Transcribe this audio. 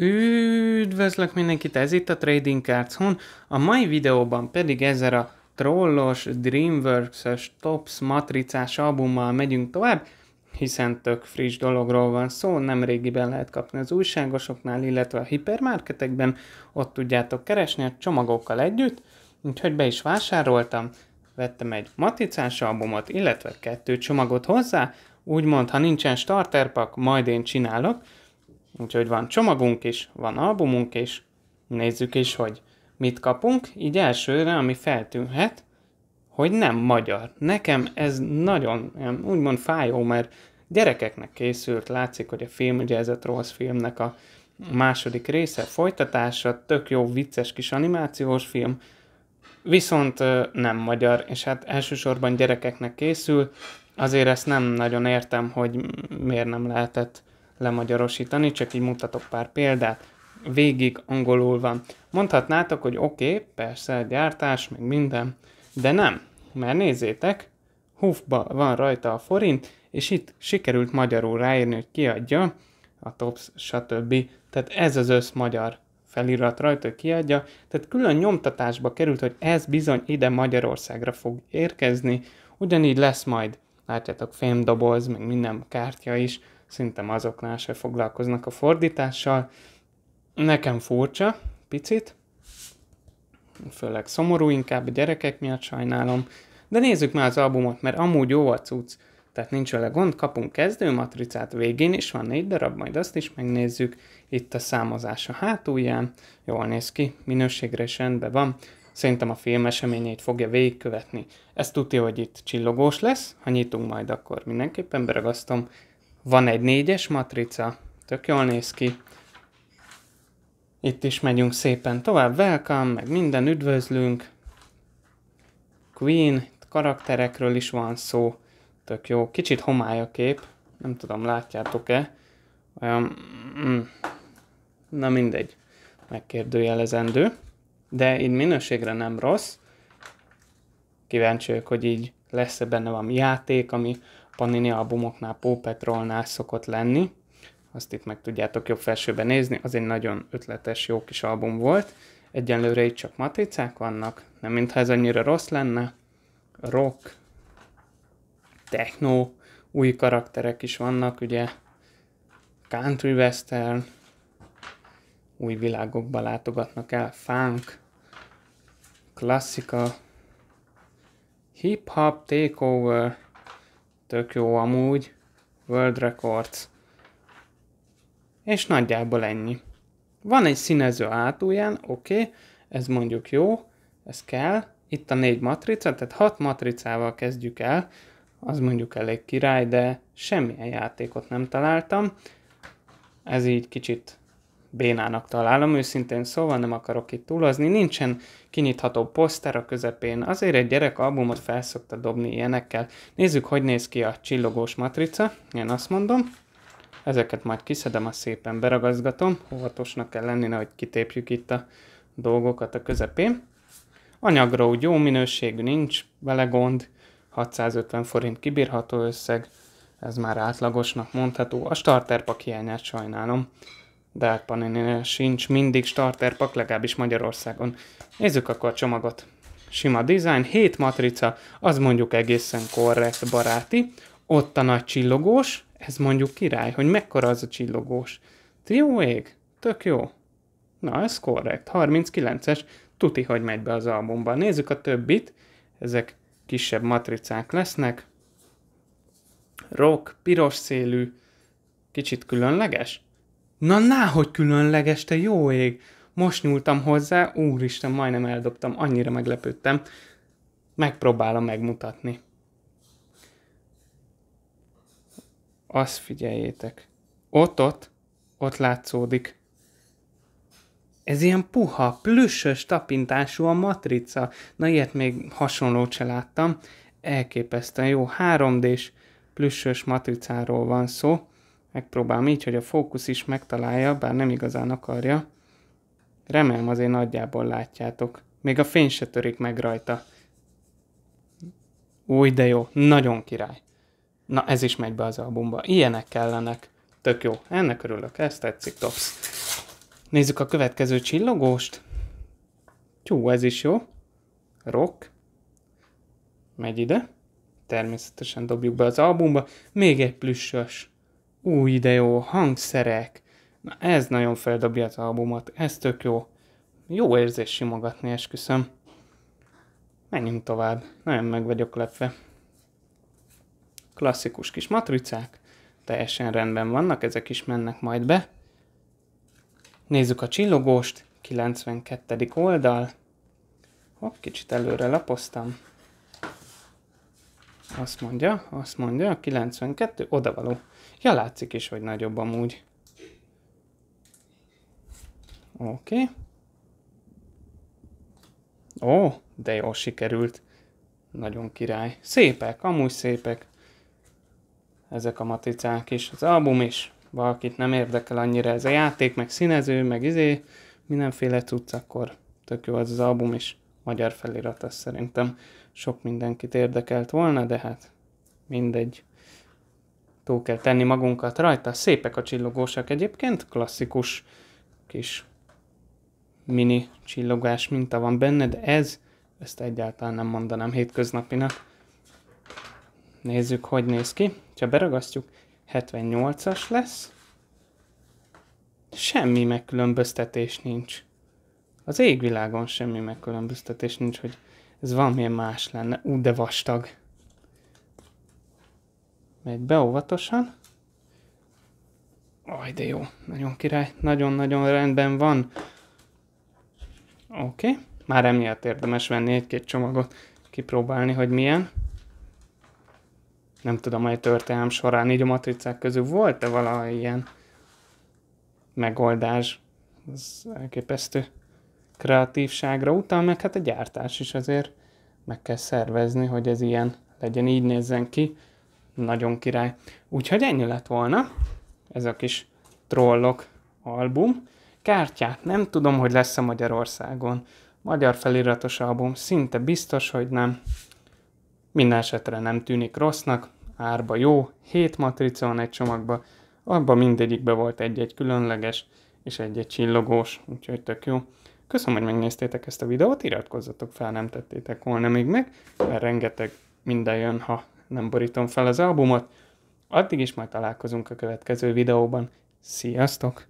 Üdvözlök mindenkit, ez itt a Trading Cards Hun, a mai videóban pedig ezzel a trollos Dreamworks-ös Tops matricás albummal megyünk tovább, hiszen tök friss dologról van szó, nem régiben lehet kapni az újságosoknál, illetve a hipermarketekben, ott tudjátok keresni a csomagokkal együtt, úgyhogy be is vásároltam, vettem egy matricás albumot, illetve kettő csomagot hozzá, úgymond, ha nincsen Starter pak, majd én csinálok, Úgyhogy van csomagunk is, van albumunk is, nézzük is, hogy mit kapunk. Így elsőre, ami feltűnhet, hogy nem magyar. Nekem ez nagyon úgymond fájó, mert gyerekeknek készült, látszik, hogy a film, ugye ez a Trolls filmnek a második része, folytatása, tök jó vicces kis animációs film, viszont nem magyar, és hát elsősorban gyerekeknek készül, azért ezt nem nagyon értem, hogy miért nem lehetett lemagyarosítani, csak így mutatok pár példát. Végig angolul van. Mondhatnátok, hogy oké, okay, persze, gyártás, meg minden, de nem, mert nézzétek, hufba van rajta a forint, és itt sikerült magyarul ráírni, hogy kiadja, a TOPS, stb. Tehát ez az össz magyar felirat rajta kiadja, tehát külön nyomtatásba került, hogy ez bizony ide Magyarországra fog érkezni, ugyanígy lesz majd, látjátok, fémdoboz, meg minden kártya is, szinte azoknál se foglalkoznak a fordítással. Nekem furcsa, picit, főleg szomorú, inkább a gyerekek miatt sajnálom, de nézzük már az albumot, mert amúgy jó a cucc, tehát nincs vele gond, kapunk kezdő matricát, végén is van négy darab, majd azt is megnézzük, itt a számozás a hátulján, jól néz ki, minőségre is rendben van, szerintem a film eseményét fogja végigkövetni. Ezt tudja, hogy itt csillogós lesz, ha nyitunk majd, akkor mindenképpen beragasztom, van egy négyes matrica, tök jól néz ki. Itt is megyünk szépen tovább, welcome, meg minden, üdvözlünk. Queen, karakterekről is van szó, tök jó. Kicsit homály a kép, nem tudom, látjátok-e. Olyan, mm, na mindegy, megkérdőjelezendő. De így minőségre nem rossz. Kíváncsi vagyok, hogy így lesz-e benne valami játék, ami Panini albumoknál, Pópetrolnál szokott lenni, azt itt meg tudjátok jobb felsőben nézni, az egy nagyon ötletes, jó kis album volt. Egyenlőre itt csak matricák vannak, nem mintha ez annyira rossz lenne. Rock, techno, új karakterek is vannak, ugye country western, új világokba látogatnak el, funk, klasszika, hip-hop, takeover, Tök jó amúgy. World Records. És nagyjából ennyi. Van egy színező átúján, oké, okay, ez mondjuk jó, ez kell. Itt a négy matrica, tehát hat matricával kezdjük el, az mondjuk elég király, de semmilyen játékot nem találtam. Ez így kicsit bénának találom, őszintén szóval nem akarok itt túlozni, nincsen kinyitható poszter a közepén, azért egy gyerek albumot felszokta dobni ilyenekkel. Nézzük, hogy néz ki a csillogós matrica, én azt mondom. Ezeket majd kiszedem, a szépen beragazgatom, óvatosnak kell lenni, hogy kitépjük itt a dolgokat a közepén. Anyagra úgy jó minőségű nincs, vele gond, 650 forint kibírható összeg, ez már átlagosnak mondható, a starterpak hiányát sajnálom de Dark panini sincs mindig starter pak, legalábbis Magyarországon. Nézzük akkor a csomagot. Sima design, 7 matrica, az mondjuk egészen korrekt, baráti. Ott a nagy csillogós, ez mondjuk király, hogy mekkora az a csillogós. jó ég? Tök jó. Na, ez korrekt. 39-es, tuti, hogy megy be az albumban. Nézzük a többit, ezek kisebb matricák lesznek. Rock, piros szélű, kicsit különleges? Na, náhogy különleges, te jó ég! Most nyúltam hozzá, úristen, majdnem eldobtam, annyira meglepődtem. Megpróbálom megmutatni. Azt figyeljétek. Ott-ott, ott látszódik. Ez ilyen puha, plüssös tapintású a matrica. Na ilyet még hasonlót se láttam. Elképesztően jó 3D-s plüssös matricáról van szó. Megpróbálom így, hogy a fókusz is megtalálja, bár nem igazán akarja. Remélem azért nagyjából látjátok. Még a fény se törik meg rajta. Új, de jó, nagyon király. Na, ez is megy be az albumba. Ilyenek kellenek. Tök jó, ennek örülök, ez tetszik, tops. Nézzük a következő csillogóst. Tyú, ez is jó. Rock. Megy ide. Természetesen dobjuk be az albumba. Még egy plüssös új, de jó hangszerek. Na ez nagyon feldobja az albumot, ez tök jó. Jó érzés simogatni, esküszöm. Menjünk tovább, nagyon meg vagyok lepve. Klasszikus kis matricák, teljesen rendben vannak, ezek is mennek majd be. Nézzük a csillogóst, 92. oldal. Hopp, kicsit előre lapoztam. Azt mondja, azt mondja, 92, odavaló. Ja, látszik is, hogy nagyobb amúgy. Oké. Okay. Ó, de jó sikerült. Nagyon király. Szépek, amúgy szépek. Ezek a maticák is. Az album is. Valakit nem érdekel annyira ez a játék, meg színező, meg izé, mindenféle cucc, akkor tök jó az az album is magyar felirat, az szerintem sok mindenkit érdekelt volna, de hát mindegy. Túl kell tenni magunkat rajta. Szépek a csillogósak egyébként, klasszikus kis mini csillogás minta van benne, de ez, ezt egyáltalán nem mondanám hétköznapinak. Nézzük, hogy néz ki. Ha beragasztjuk, 78-as lesz. Semmi megkülönböztetés nincs. Az égvilágon semmi megkülönböztetés nincs, hogy ez valamilyen más lenne. Ú, de vastag. Megy be óvatosan. Aj, de jó. Nagyon király. Nagyon-nagyon rendben van. Oké. Okay. Már emiatt érdemes venni egy-két csomagot, kipróbálni, hogy milyen. Nem tudom, hogy történelm során így a matricák közül volt-e valahogy ilyen megoldás. Ez elképesztő kreatívságra utal, meg hát a gyártás is azért meg kell szervezni, hogy ez ilyen legyen, így nézzen ki. Nagyon király. Úgyhogy ennyi lett volna ez a kis trollok album. Kártyát nem tudom, hogy lesz a Magyarországon. Magyar feliratos album szinte biztos, hogy nem. Minden esetre nem tűnik rossznak, árba jó, hét matrica van egy csomagba, abban mindegyikben volt egy-egy különleges, és egy-egy csillogós, úgyhogy tök jó. Köszönöm, hogy megnéztétek ezt a videót, iratkozzatok fel, nem tettétek volna még meg, mert rengeteg minden jön, ha nem borítom fel az albumot. Addig is majd találkozunk a következő videóban. Sziasztok!